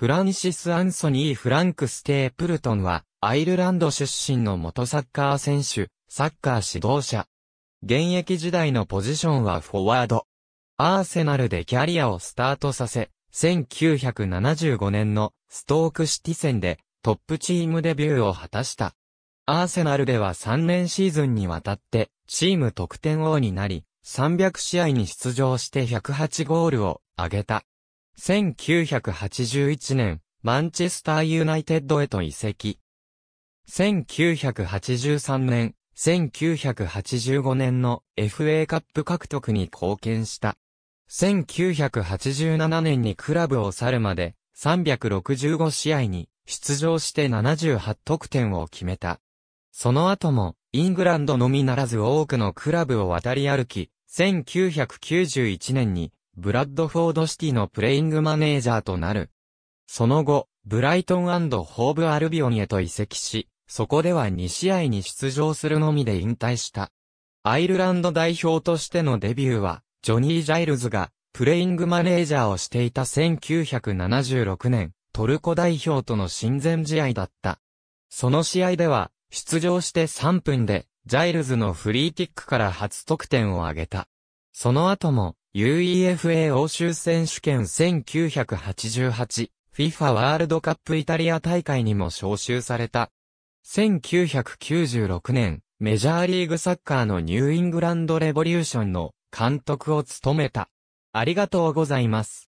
フランシス・アンソニー・フランク・ステープルトンは、アイルランド出身の元サッカー選手、サッカー指導者。現役時代のポジションはフォワード。アーセナルでキャリアをスタートさせ、1975年のストークシティ戦でトップチームデビューを果たした。アーセナルでは3年シーズンにわたってチーム得点王になり、300試合に出場して108ゴールを挙げた。1981年、マンチェスターユナイテッドへと移籍。1983年、1985年の FA カップ獲得に貢献した。1987年にクラブを去るまで365試合に出場して78得点を決めた。その後もイングランドのみならず多くのクラブを渡り歩き、1991年にブラッドフォードシティのプレイングマネージャーとなる。その後、ブライトンホーブアルビオンへと移籍し、そこでは2試合に出場するのみで引退した。アイルランド代表としてのデビューは、ジョニー・ジャイルズが、プレイングマネージャーをしていた1976年、トルコ代表との親善試合だった。その試合では、出場して3分で、ジャイルズのフリーキックから初得点を挙げた。その後も、UEFA 欧州選手権1988、FIFA ワールドカップイタリア大会にも招集された。1996年、メジャーリーグサッカーのニューイングランドレボリューションの監督を務めた。ありがとうございます。